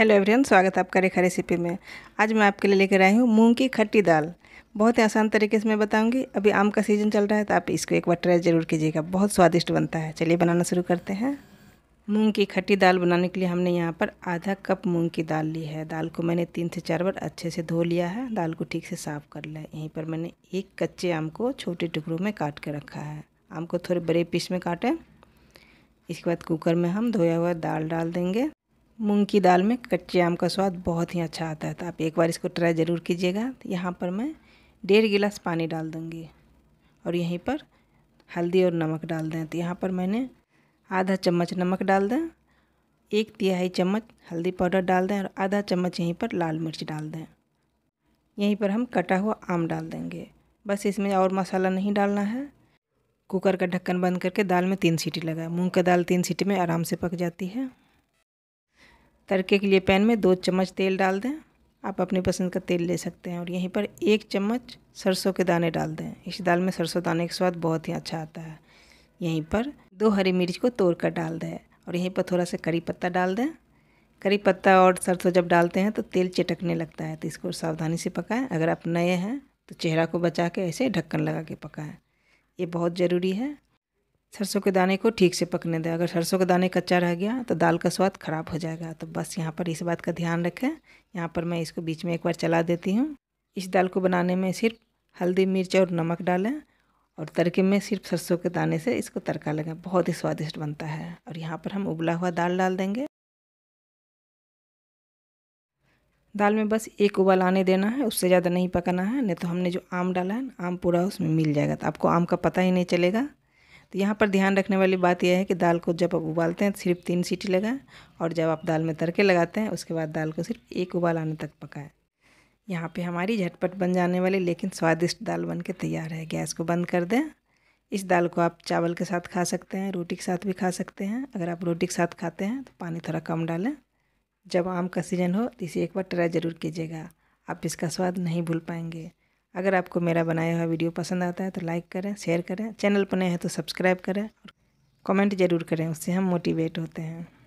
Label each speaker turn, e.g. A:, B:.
A: hello everyone स्वागत है आपका रेखा रेसिपी में आज मैं आपके लिए लेकर आई हूँ मूंग की खट्टी दाल बहुत ही आसान तरीके से मैं बताऊंगी अभी आम का सीज़न चल रहा है तो आप इसको एक बार ट्राई ज़रूर कीजिएगा बहुत स्वादिष्ट बनता है चलिए बनाना शुरू करते हैं मूंग की खट्टी दाल बनाने के लिए हमने यहाँ पर आधा कप मूँग की दाल ली है दाल को मैंने तीन से चार बार अच्छे से धो लिया है दाल को ठीक से साफ़ कर लिया यहीं पर मैंने एक कच्चे आम को छोटे टुकड़ों में काट के रखा है आम को थोड़े बड़े पीस में काटें इसके बाद कुकर में हम धोया हुआ दाल डाल देंगे मूंग की दाल में कच्चे आम का स्वाद बहुत ही अच्छा आता है तो आप एक बार इसको ट्राई ज़रूर कीजिएगा यहाँ पर मैं डेढ़ गिलास पानी डाल दूँगी और यहीं पर हल्दी और नमक डाल दें तो यहाँ पर मैंने आधा चम्मच नमक डाल दें एक तिहाई चम्मच हल्दी पाउडर डाल दें और आधा चम्मच यहीं पर लाल मिर्च डाल दें यहीं पर हम कटा हुआ आम डाल देंगे बस इसमें और मसाला नहीं डालना है कुकर का ढक्कन बंद करके दाल में तीन सीटी लगाए मूंग का दाल तीन सीटी में आराम से पक जाती है तड़के के लिए पैन में दो चम्मच तेल डाल दें आप अपनी पसंद का तेल ले सकते हैं और यहीं पर एक चम्मच सरसों के दाने डाल दें इस दाल में सरसों दाने का स्वाद बहुत ही अच्छा आता है यहीं पर दो हरी मिर्च को तोड़ कर डाल दें और यहीं पर थोड़ा सा करी पत्ता डाल दें करी पत्ता और सरसों जब डालते हैं तो तेल चटकने लगता है तो इसको सावधानी से पकाएं अगर आप नए हैं तो चेहरा को बचा के ऐसे ढक्कन लगा के पकाएं ये बहुत ज़रूरी है सरसों के दाने को ठीक से पकने दें अगर सरसों के दाने कच्चा रह गया तो दाल का स्वाद ख़राब हो जाएगा तो बस यहाँ पर इस बात का ध्यान रखें यहाँ पर मैं इसको बीच में एक बार चला देती हूँ इस दाल को बनाने में सिर्फ हल्दी मिर्च और नमक डालें और तड़के में सिर्फ सरसों के दाने से इसको तड़का लगाएं बहुत ही स्वादिष्ट बनता है और यहाँ पर हम उबला हुआ दाल डाल देंगे दाल में बस एक उबाल आने देना है उससे ज़्यादा नहीं पकाना है नहीं तो हमने जो आम डाला है आम पूरा उसमें मिल जाएगा तो आपको आम का पता ही नहीं चलेगा तो यहाँ पर ध्यान रखने वाली बात यह है कि दाल को जब आप उबालते हैं तो सिर्फ तीन सीटी लगाएं और जब आप दाल में तड़के लगाते हैं उसके बाद दाल को सिर्फ एक उबाल आने तक पकाएं यहाँ पे हमारी झटपट बन जाने वाली लेकिन स्वादिष्ट दाल बन के तैयार है गैस को बंद कर दें इस दाल को आप चावल के साथ खा सकते हैं रोटी के साथ भी खा सकते हैं अगर आप रोटी के साथ खाते हैं तो पानी थोड़ा कम डालें जब आम का सीज़न हो तो इसे एक बार ट्राई ज़रूर कीजिएगा आप इसका स्वाद नहीं भूल पाएंगे अगर आपको मेरा बनाया हुआ वीडियो पसंद आता है तो लाइक करें शेयर करें चैनल पर नए हैं तो सब्सक्राइब करें और कमेंट ज़रूर करें उससे हम मोटिवेट होते हैं